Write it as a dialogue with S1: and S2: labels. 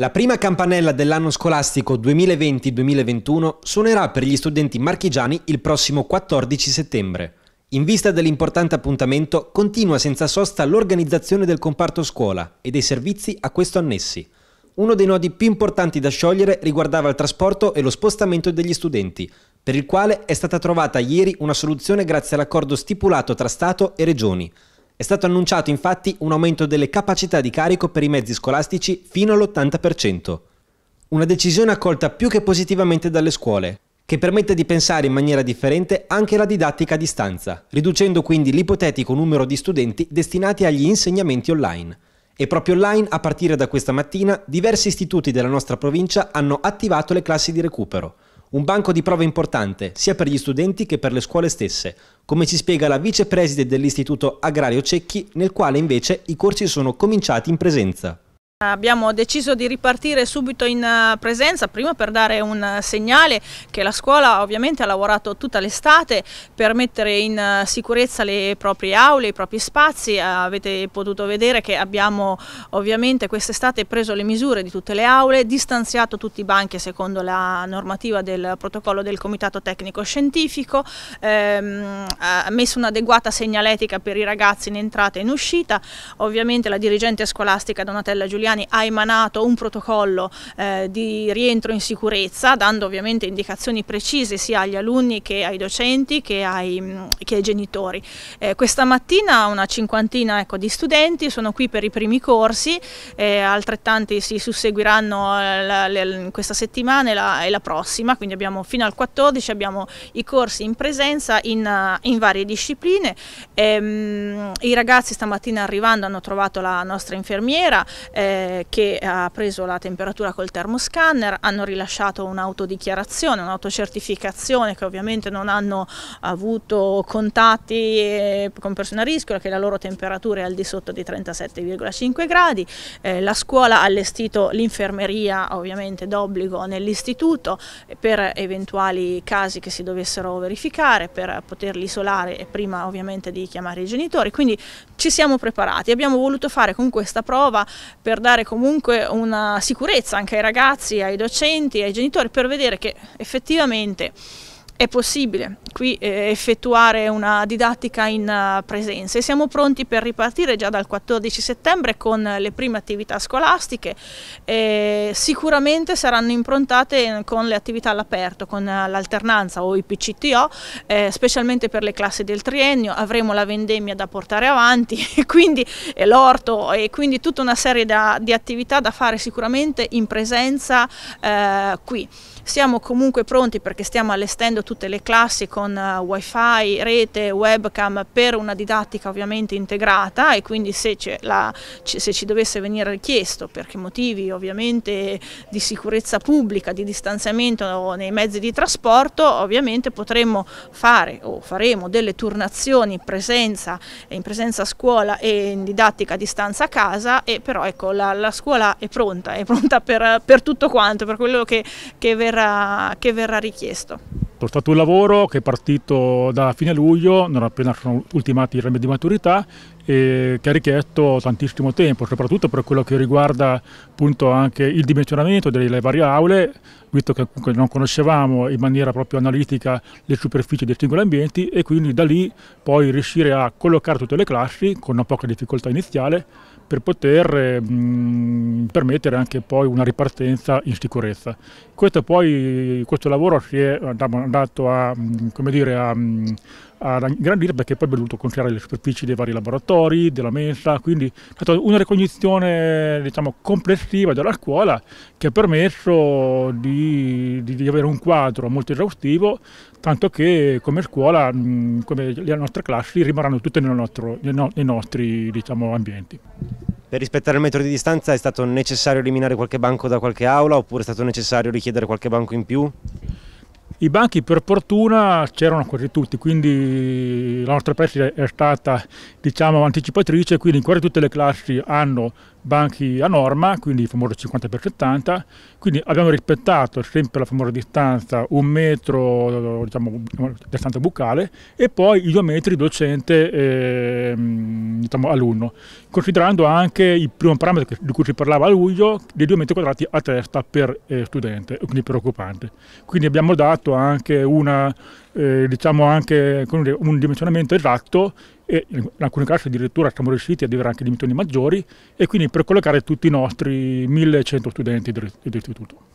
S1: La prima campanella dell'anno scolastico 2020-2021 suonerà per gli studenti marchigiani il prossimo 14 settembre. In vista dell'importante appuntamento, continua senza sosta l'organizzazione del comparto scuola e dei servizi a questo annessi. Uno dei nodi più importanti da sciogliere riguardava il trasporto e lo spostamento degli studenti, per il quale è stata trovata ieri una soluzione grazie all'accordo stipulato tra Stato e Regioni. È stato annunciato infatti un aumento delle capacità di carico per i mezzi scolastici fino all'80%. Una decisione accolta più che positivamente dalle scuole, che permette di pensare in maniera differente anche la didattica a distanza, riducendo quindi l'ipotetico numero di studenti destinati agli insegnamenti online. E proprio online, a partire da questa mattina, diversi istituti della nostra provincia hanno attivato le classi di recupero. Un banco di prova importante sia per gli studenti che per le scuole stesse, come ci spiega la vicepreside dell'Istituto Agrario Cecchi, nel quale invece i corsi sono cominciati in presenza.
S2: Abbiamo deciso di ripartire subito in eh, presenza, prima per dare un segnale che la scuola ovviamente ha lavorato tutta l'estate per mettere in eh, sicurezza le proprie aule, i propri spazi, eh, avete potuto vedere che abbiamo ovviamente quest'estate preso le misure di tutte le aule, distanziato tutti i banchi secondo la normativa del protocollo del Comitato Tecnico Scientifico, ehm, messo un'adeguata segnaletica per i ragazzi in entrata e in uscita, ovviamente la dirigente scolastica Donatella Giuliani italiani ha emanato un protocollo eh, di rientro in sicurezza, dando ovviamente indicazioni precise sia agli alunni che ai docenti che ai, mm, che ai genitori. Eh, questa mattina una cinquantina ecco, di studenti sono qui per i primi corsi, eh, altrettanti si susseguiranno eh, la, la, questa settimana e la, e la, prossima, quindi abbiamo fino al 14 abbiamo i corsi in presenza in, in varie discipline. Ehm, I ragazzi stamattina arrivando hanno trovato la nostra infermiera, eh, eh, che ha preso la temperatura col termoscanner, hanno rilasciato un'autodichiarazione, un'autocertificazione che ovviamente non hanno avuto contatti eh, con persone a rischio, che la loro temperatura è al di sotto di 37,5 gradi, eh, la scuola ha allestito l'infermeria ovviamente d'obbligo nell'istituto eh, per eventuali casi che si dovessero verificare, per poterli isolare prima ovviamente di chiamare i genitori, quindi ci siamo preparati, abbiamo voluto fare con questa prova per dare dare comunque una sicurezza anche ai ragazzi, ai docenti, ai genitori per vedere che effettivamente è possibile qui eh, effettuare una didattica in eh, presenza e siamo pronti per ripartire già dal 14 settembre con le prime attività scolastiche. Eh, sicuramente saranno improntate con le attività all'aperto, con eh, l'alternanza o i PCTO, eh, specialmente per le classi del triennio, avremo la vendemmia da portare avanti e quindi, l'orto e quindi tutta una serie da, di attività da fare sicuramente in presenza eh, qui. Siamo comunque pronti perché stiamo allestendo tutte le classi con eh, wifi, rete, webcam per una didattica ovviamente integrata e quindi se, la, se ci dovesse venire richiesto per motivi ovviamente di sicurezza pubblica, di distanziamento nei mezzi di trasporto, ovviamente potremmo fare o faremo delle turnazioni in presenza, in presenza a scuola e in didattica a distanza a casa e però ecco la, la scuola è pronta, è pronta per, per tutto quanto, per quello che, che verrà, che verrà richiesto
S3: portato un lavoro che è partito da fine luglio, non appena sono ultimati i remedi di maturità, e che ha richiesto tantissimo tempo, soprattutto per quello che riguarda appunto anche il dimensionamento delle varie aule, visto che non conoscevamo in maniera proprio analitica le superfici dei singoli ambienti e quindi da lì poi riuscire a collocare tutte le classi con una poca difficoltà iniziale per poter mh, permettere anche poi una ripartenza in sicurezza. Questo, poi, questo lavoro si è andato a, dire, a, a ingrandire perché poi abbiamo dovuto considerare le superfici dei vari laboratori, della mensa, quindi è stata una ricognizione diciamo, complessiva della scuola che ha permesso di, di, di avere un quadro molto esaustivo, tanto che come scuola, come le nostre classi, rimarranno tutte nel nostro, nei, no, nei nostri diciamo, ambienti.
S1: Per rispettare il metro di distanza è stato necessario eliminare qualche banco da qualche aula oppure è stato necessario richiedere qualche banco in più?
S3: I banchi per fortuna c'erano quasi tutti, quindi la nostra preside è stata diciamo, anticipatrice, quindi quasi tutte le classi hanno banchi a norma, quindi il famoso 50x70, quindi abbiamo rispettato sempre la famosa distanza, un metro, diciamo, distanza bucale, e poi i due metri docente eh, diciamo, alunno, considerando anche il primo parametro di cui si parlava a luglio, dei due metri quadrati a testa per eh, studente, quindi per occupante. Quindi abbiamo dato anche una eh, diciamo anche con un dimensionamento esatto e in alcuni casi addirittura siamo riusciti ad avere anche dimensioni maggiori e quindi per collocare tutti i nostri 1100 studenti dell'istituto.